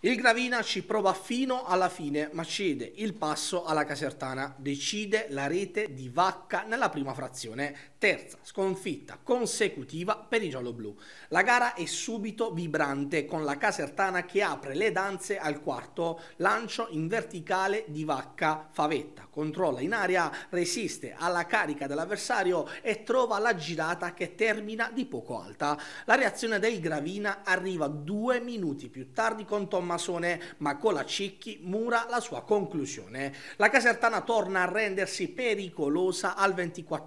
Il Gravina ci prova fino alla fine ma cede il passo alla Casertana, decide la rete di Vacca nella prima frazione, terza sconfitta consecutiva per i gialloblu. La gara è subito vibrante con la Casertana che apre le danze al quarto, lancio in verticale di Vacca, favetta, controlla in aria, resiste alla carica dell'avversario e trova la girata che termina di poco alta. La reazione del Gravina arriva due minuti più tardi con Tommaso massone, ma Colacicchi mura la sua conclusione. La Casertana torna a rendersi pericolosa al 24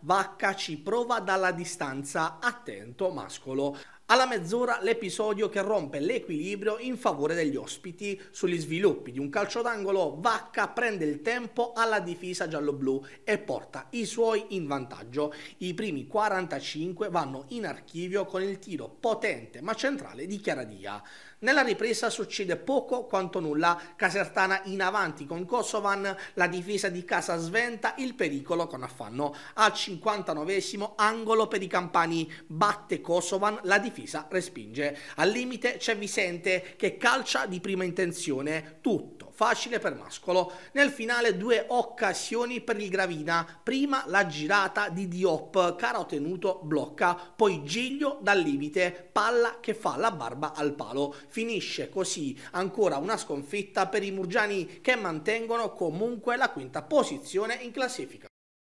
Vacca ci prova dalla distanza, attento Mascolo. Alla mezz'ora l'episodio che rompe l'equilibrio in favore degli ospiti sugli sviluppi di un calcio d'angolo, Vacca prende il tempo alla difesa giallo-blu e porta i suoi in vantaggio. I primi 45 vanno in archivio con il tiro potente ma centrale di Chiaradia. Nella ripresa succede poco quanto nulla, Casertana in avanti con Kosovan, la difesa di casa sventa il pericolo con affanno. Al 59 angolo per i campani, batte Kosovan, la difesa Fisa respinge. Al limite c'è Vicente che calcia di prima intenzione. Tutto facile per Mascolo. Nel finale due occasioni per il Gravina, prima la girata di Diop, cara ottenuto blocca, poi Giglio dal limite, palla che fa la barba al palo. Finisce così ancora una sconfitta per i Murgiani che mantengono comunque la quinta posizione in classifica.